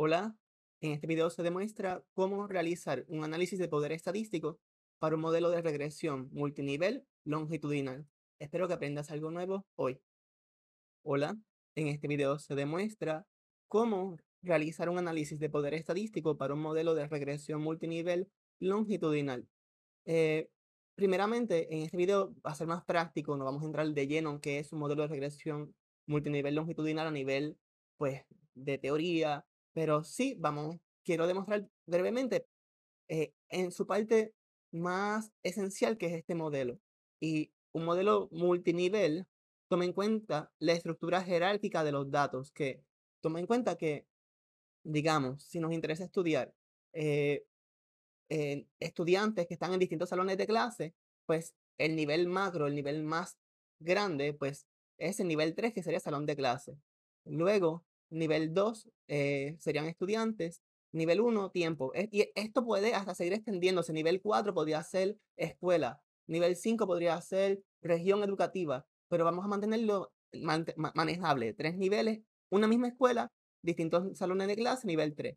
Hola, en este video se demuestra cómo realizar un análisis de poder estadístico para un modelo de regresión multinivel longitudinal. Espero que aprendas algo nuevo hoy. Hola, en este video se demuestra cómo realizar un análisis de poder estadístico para un modelo de regresión multinivel longitudinal. Eh, primeramente, en este video va a ser más práctico, no vamos a entrar de lleno en qué es un modelo de regresión multinivel longitudinal a nivel pues, de teoría, pero sí, vamos, quiero demostrar brevemente eh, en su parte más esencial que es este modelo. Y un modelo multinivel toma en cuenta la estructura jerárquica de los datos, que toma en cuenta que, digamos, si nos interesa estudiar eh, eh, estudiantes que están en distintos salones de clase, pues el nivel macro, el nivel más grande, pues es el nivel 3, que sería salón de clase. Luego Nivel 2 eh, serían estudiantes. Nivel 1, tiempo. y esto puede hasta seguir extendiéndose. Nivel 4 podría ser escuela. Nivel 5 podría ser región educativa. Pero vamos a mantenerlo manejable. Tres niveles, una misma escuela, distintos salones de clase, nivel 3.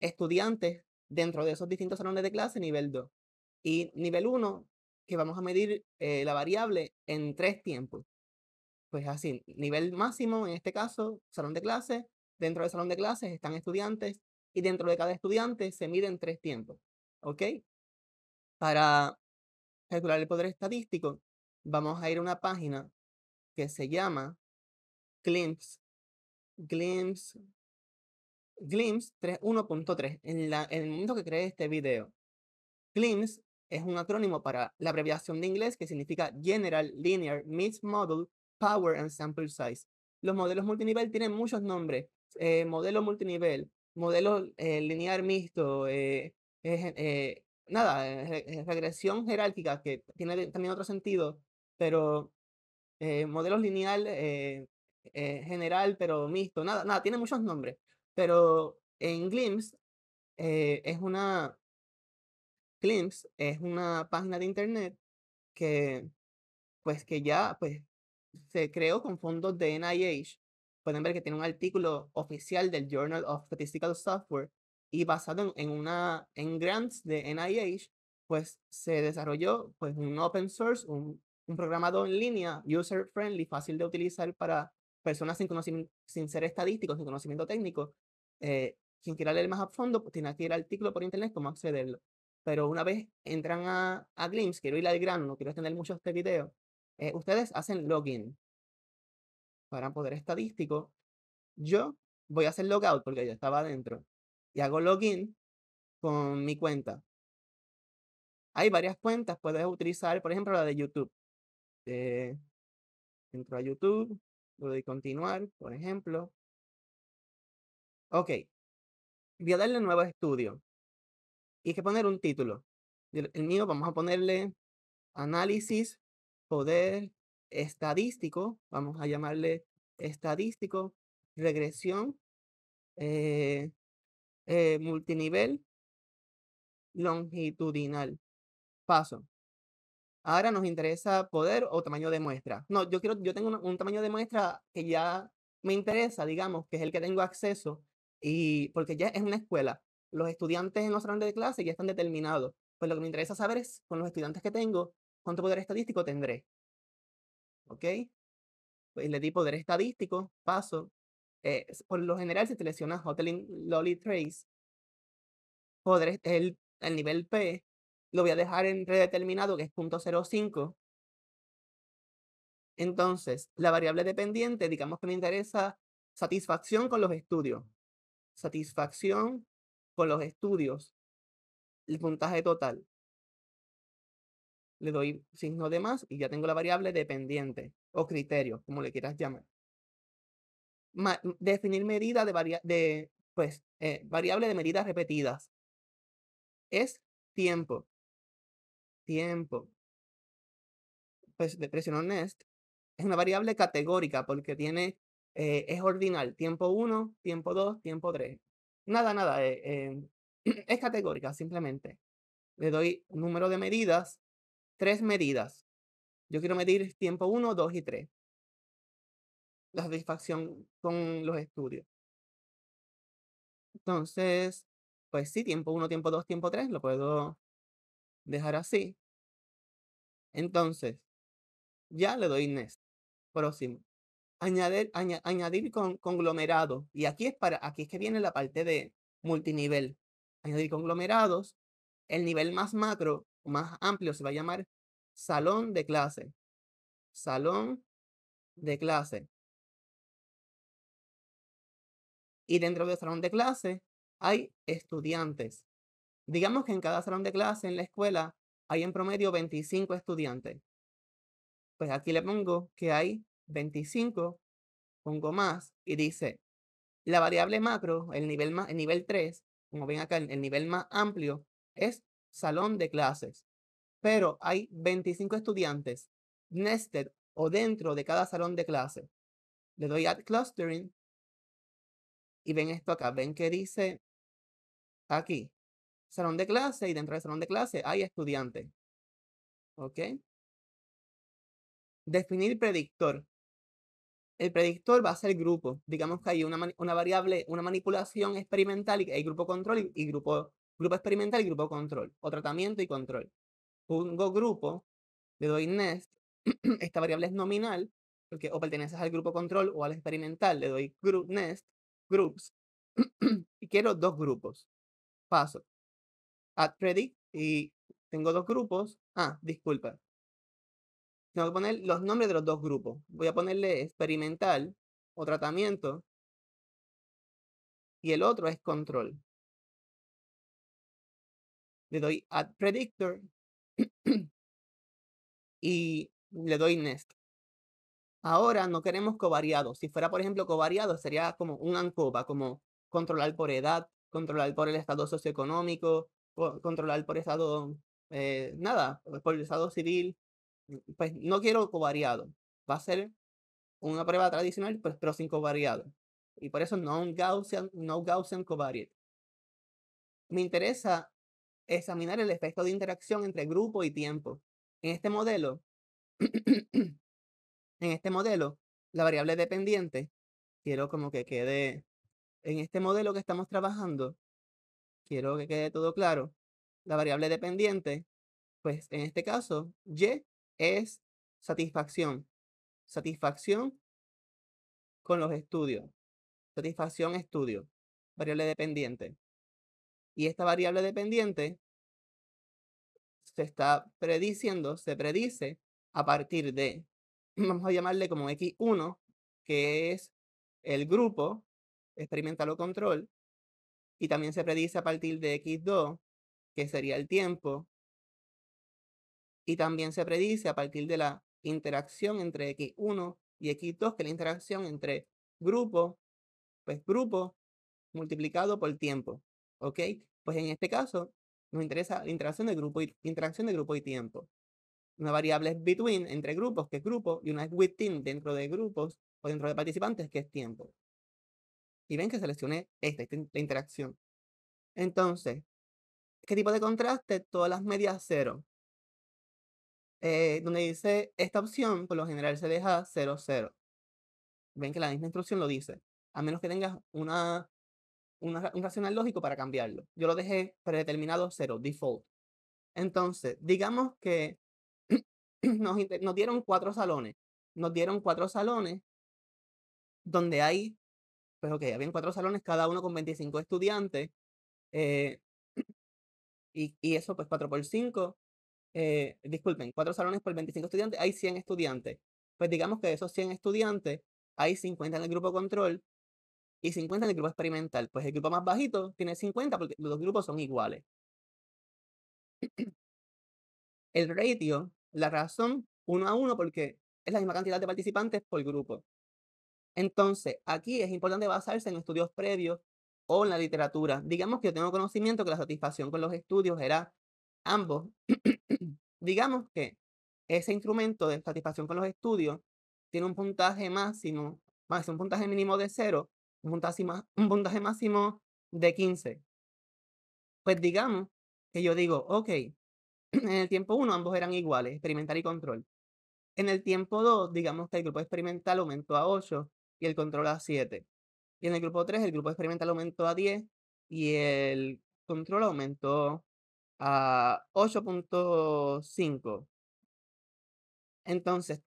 Estudiantes dentro de esos distintos salones de clase, nivel 2. Y nivel 1, que vamos a medir eh, la variable en tres tiempos pues así, nivel máximo, en este caso, salón de clases, dentro del salón de clases están estudiantes y dentro de cada estudiante se miden tres tiempos, ¿ok? Para calcular el poder estadístico, vamos a ir a una página que se llama Glimpse, Glimpse, Glimpse 31.3, en, en el momento que creé este video. Glimpse es un acrónimo para la abreviación de inglés que significa General Linear Mixed Model Power and Sample Size. Los modelos multinivel tienen muchos nombres. Eh, modelo multinivel, modelo eh, lineal mixto, eh, nada, regresión jerárquica, que tiene también otro sentido, pero modelos lineal general, pero mixto, nada, nada, tiene muchos nombres. Pero en Glimpse es una... Glimpse es una página de internet que pues que ya pues se creó con fondos de NIH. Pueden ver que tiene un artículo oficial del Journal of Statistical Software y basado en, una, en grants de NIH, pues se desarrolló pues, un open source, un, un programador en línea, user friendly, fácil de utilizar para personas sin, sin ser estadísticos, sin conocimiento técnico. quien eh, quiera leer más a fondo, pues, tiene aquí el artículo por internet, cómo accederlo. Pero una vez entran a, a Glimpse, quiero ir al grano, no quiero extender mucho este video, eh, ustedes hacen login para poder estadístico. Yo voy a hacer logout porque ya estaba adentro y hago login con mi cuenta. Hay varias cuentas, puedes utilizar, por ejemplo, la de YouTube. Eh, entro a YouTube, Voy doy continuar, por ejemplo. Ok, voy a darle nuevo estudio y hay que poner un título. El, mío vamos a ponerle análisis poder estadístico, vamos a llamarle estadístico, regresión, eh, eh, multinivel, longitudinal. Paso. Ahora nos interesa poder o tamaño de muestra. No, yo quiero, yo tengo un, tamaño de muestra que ya me interesa, digamos, que es el que tengo acceso y porque ya es una escuela. Los estudiantes en los salones de clase ya están determinados. Pues lo que me interesa saber es con los estudiantes que tengo ¿Cuánto poder estadístico tendré? ¿Ok? Pues le di poder estadístico, paso. Eh, por lo general, si seleccionas Hoteling Lolly Trace, poder, el, nivel P, lo voy a dejar en redeterminado, que es 0.05. Entonces, la variable dependiente, digamos que me interesa satisfacción con los estudios. Satisfacción con los estudios. El puntaje total le doy signo de más y ya tengo la variable dependiente o criterio, como le quieras llamar. Mm, definir medida de, de pues, eh, variable de medidas repetidas. Es tiempo. Tiempo. Pues de presiono es una variable categórica porque tiene, eh, es ordinal, tiempo 1, tiempo 2, tiempo 3. Nada, nada, eh, es categórica simplemente. Le doy número de medidas tres medidas. Yo quiero medir tiempo 1, 2 y 3. La satisfacción con los estudios. Entonces, pues sí, tiempo 1, tiempo 2, tiempo 3, lo puedo dejar así. Entonces, ya le doy next. Próximo. Añadir, añadir con, conglomerado. Y aquí es, para, aquí es que viene la parte de multinivel. Añadir conglomerados. El nivel más macro más amplio se va a llamar salón de clase. Salón de clase. Y dentro del salón de clase hay estudiantes. Digamos que en cada salón de clase en la escuela hay en promedio 25 estudiantes. Pues aquí le pongo que hay 25, pongo más y dice la variable macro, el nivel, el nivel 3, como ven acá, el nivel más amplio es salón de clases, pero hay 25 estudiantes nested o dentro de cada salón de clases. Le doy a Clustering y ven esto acá, ven que dice aquí, salón de clase y dentro del salón de clase hay estudiantes. ¿Ok? Definir predictor. El predictor va a ser grupo. Digamos que hay una, variable, una manipulación experimental y hay grupo control y grupo Grupo experimental y grupo control. O tratamiento y control. Pongo grupo, le doy nest. Esta variable es nominal, porque o perteneces al grupo control o al experimental. Le doy group nest, groups. y quiero dos grupos. Paso. Add predict y tengo dos grupos. Ah, disculpa. Tengo que poner los nombres de los dos grupos. Voy a ponerle experimental o tratamiento. Y el otro es control le doy add predictor y le doy nest. Ahora no queremos covariado. Si fuera, por ejemplo, covariado, sería como un ANCOVA, como controlar por edad, controlar por el estado socioeconómico, controlar por estado, eh, nada, por el estado civil. Pues no quiero covariado. Va a ser una prueba tradicional, pues, pero sin covariado. Y por eso no Gaussian, no Gaussian covariate. Me interesa examinar el efecto de interacción entre grupo y tiempo. En este modelo, en este modelo, la variable dependiente, quiero como que quede, en este modelo que estamos trabajando, quiero que quede todo claro, la variable dependiente, pues en este caso, Y es satisfacción. Satisfacción con los estudios. Satisfacción estudio. Variable dependiente. Y esta variable dependiente se está prediciendo, se predice a partir de, vamos a llamarle como X1, que es el grupo experimental o control, y también se predice a partir de X2, que sería el tiempo, y también se predice a partir de la interacción entre X1 y X2, que es la interacción entre grupo, pues grupo multiplicado por tiempo. ¿ok? Pues en este caso nos interesa la interacción de grupo y, interacción de grupo y tiempo. Una variable es between, entre grupos, que es grupo, y una es within, dentro de grupos o dentro de participantes, que es tiempo. Y ven que seleccioné esta, la interacción. Entonces, ¿qué tipo de contraste? Todas las medias cero. Eh, donde dice esta opción, por lo general se deja 0, 0. Ven que la misma instrucción lo dice. A menos que tengas una un racional lógico para cambiarlo. Yo lo dejé predeterminado cero, default. Entonces, digamos que nos, dieron cuatro salones. Nos dieron cuatro salones donde hay, pues ok, habían cuatro salones, cada uno con 25 estudiantes. Eh, y, y, eso, pues 4 por 5, eh, disculpen, cuatro salones por 25 estudiantes, hay 100 estudiantes. Pues digamos que de esos 100 estudiantes, hay 50 en el grupo control y 50 en el grupo experimental. Pues el grupo más bajito tiene 50 porque los dos grupos son iguales. El ratio, la razón, uno a uno porque es la misma cantidad de participantes por grupo. Entonces, aquí es importante basarse en estudios previos o en la literatura. Digamos que yo tengo conocimiento que la satisfacción con los estudios era ambos. Digamos que ese instrumento de satisfacción con los estudios tiene un puntaje máximo, más un puntaje mínimo de cero un puntaje, máximo de 15. Pues digamos que yo digo, ok, en el tiempo 1 ambos eran iguales, experimental y control. En el tiempo 2, digamos que el grupo experimental aumentó a 8 y el control a 7. Y en el grupo 3, el grupo experimental aumentó a 10 y el control aumentó a 8.5. Entonces,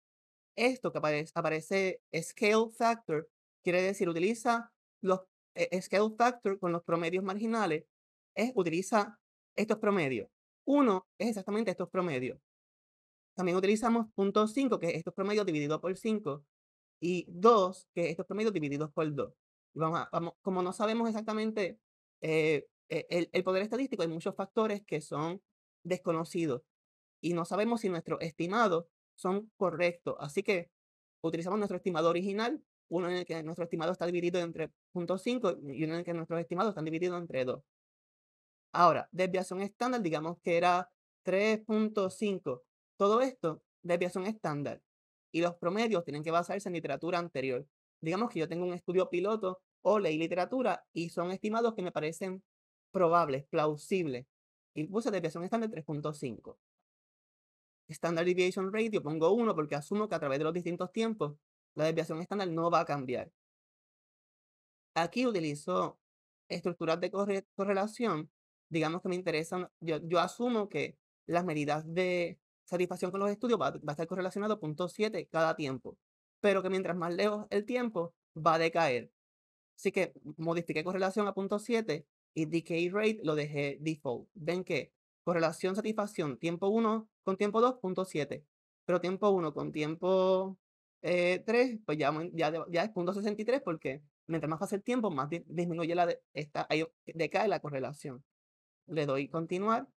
esto que aparece, aparece Scale Factor Quiere decir, utiliza los e, e, scale factor con los promedios marginales. Es, utiliza estos promedios. Uno es exactamente estos promedios. También utilizamos punto 5, que es estos promedios divididos por 5. Y 2, que es estos promedios divididos por 2. vamos, vamos como no sabemos exactamente eh, e, el, el poder estadístico, hay muchos factores que son desconocidos. Y no sabemos si nuestros estimados son correctos. Así que utilizamos nuestro estimado original uno en el que nuestro estimado está dividido entre 0.5 y uno en el que nuestros estimados están divididos entre 2. Ahora, desviación estándar, digamos que era 3.5. Todo esto, desviación estándar. Y los promedios tienen que basarse en literatura anterior. Digamos que yo tengo un estudio piloto o leí literatura y son estimados que me parecen probables, plausibles. Y puse desviación estándar 3.5. Standard Deviation ratio, pongo 1 porque asumo que a través de los distintos tiempos la desviación estándar no va a cambiar. Aquí utilizo estructuras de correlación. Digamos que me interesan, yo, asumo que las medidas de satisfacción con los estudios va, a estar correlacionado a 0.7 cada tiempo, pero que mientras más lejos el tiempo va a decaer. Así que modifiqué correlación a 0.7 y decay rate lo dejé default. Ven que correlación satisfacción tiempo 1 con tiempo 2, 0.7, pero tiempo 1 con tiempo eh, 3, pues ya, ya, ya es punto 63 porque mientras más hace el tiempo, más disminuye la esta, decae la correlación. Le doy continuar.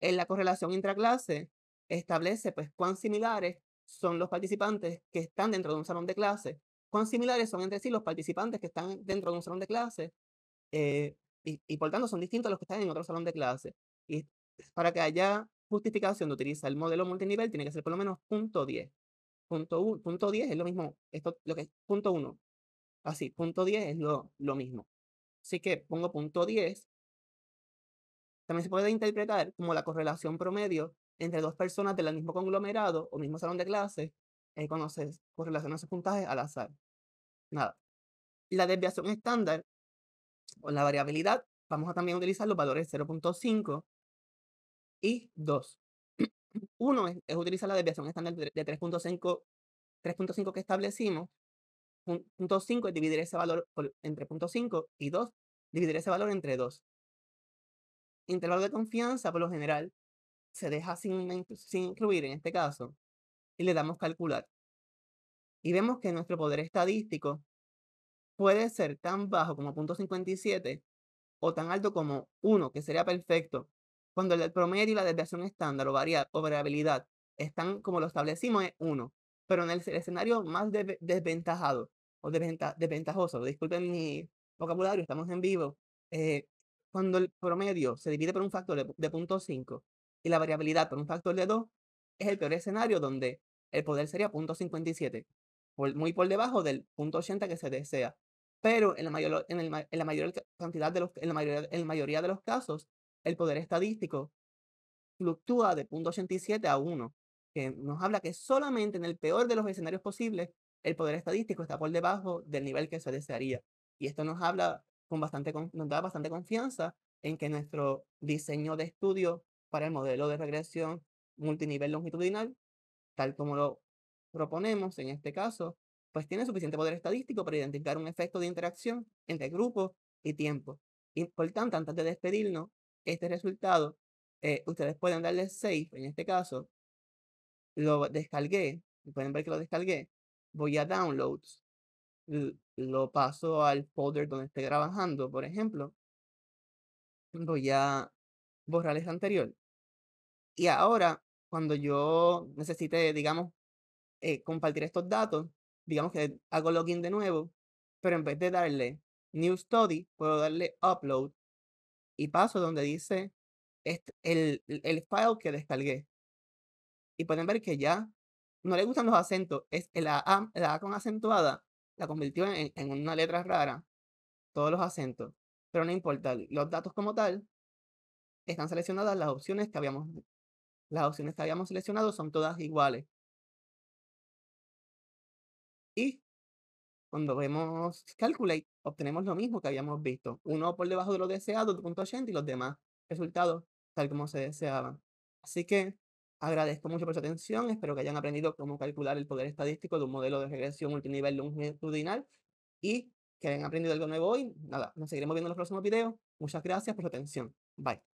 En la correlación intraclase establece pues cuán similares son los participantes que están dentro de un salón de clase, cuán similares son entre sí los participantes que están dentro de un salón de clase eh, y, y por tanto son distintos a los que están en otro salón de clase. Y para que haya justificación de utilizar el modelo multinivel tiene que ser por lo menos punto 10 punto, punto 10 es lo mismo, esto lo que es punto 1, así, punto 10 es lo, lo mismo. Así que pongo punto 10. También se puede interpretar como la correlación promedio entre dos personas del mismo conglomerado o mismo salón de clases eh, cuando se de sus puntajes al azar. Nada. La desviación estándar o la variabilidad, vamos a también utilizar los valores 0.5 y 2. Uno es, utilizar la desviación estándar de 3.5 3.5 que establecimos, punto 5 es dividir ese valor por, entre punto 5 y 2, dividir ese valor entre 2. Intervalo de confianza, por lo general, se deja sin, sin incluir en este caso y le damos calcular. Y vemos que nuestro poder estadístico puede ser tan bajo como 0.57 o tan alto como 1, que sería perfecto. Cuando el promedio y la desviación estándar o, variabilidad están como lo establecimos es 1, pero en el escenario más desventajado o desventajoso, disculpen mi vocabulario, estamos en vivo, eh, cuando el promedio se divide por un factor de, 0.5 y la variabilidad por un factor de 2, es el peor escenario donde el poder sería 0.57, muy por debajo del 0.80 que se desea. Pero en la, mayor, la cantidad de los, en en la mayoría de los casos, el poder estadístico fluctúa de 0.87 a 1, que nos habla que solamente en el peor de los escenarios posibles el poder estadístico está por debajo del nivel que se desearía. Y esto nos habla con bastante, da bastante confianza en que nuestro diseño de estudio para el modelo de regresión multinivel longitudinal, tal como lo proponemos en este caso, pues tiene suficiente poder estadístico para identificar un efecto de interacción entre grupos y tiempo. Y por tanto, antes de despedirnos, este resultado, eh, ustedes pueden darle save, en este caso, lo descargué, pueden ver que lo descargué, voy a downloads, lo paso al folder donde esté trabajando, por ejemplo, voy a borrar este anterior. Y ahora, cuando yo necesite, digamos, eh, compartir estos datos, digamos que hago login de nuevo, pero en vez de darle New Study, puedo darle Upload y paso donde dice este, el, el file que descargué. Y pueden ver que ya no le gustan los acentos. Es eh, la A, la con acentuada la convirtió en, en una letra rara. Todos los acentos. Pero no importa, los datos como tal están seleccionadas las opciones que habíamos las opciones que habíamos seleccionado son todas iguales. Y cuando vemos Calculate, obtenemos lo mismo que habíamos visto, uno por debajo de lo deseado, 2.80 y los demás resultados tal como se deseaban. Así que agradezco mucho por su atención, espero que hayan aprendido cómo calcular el poder estadístico de un modelo de regresión multinivel longitudinal y que hayan aprendido algo nuevo hoy. Nada, nos seguiremos viendo en los próximos videos. Muchas gracias por su atención. Bye.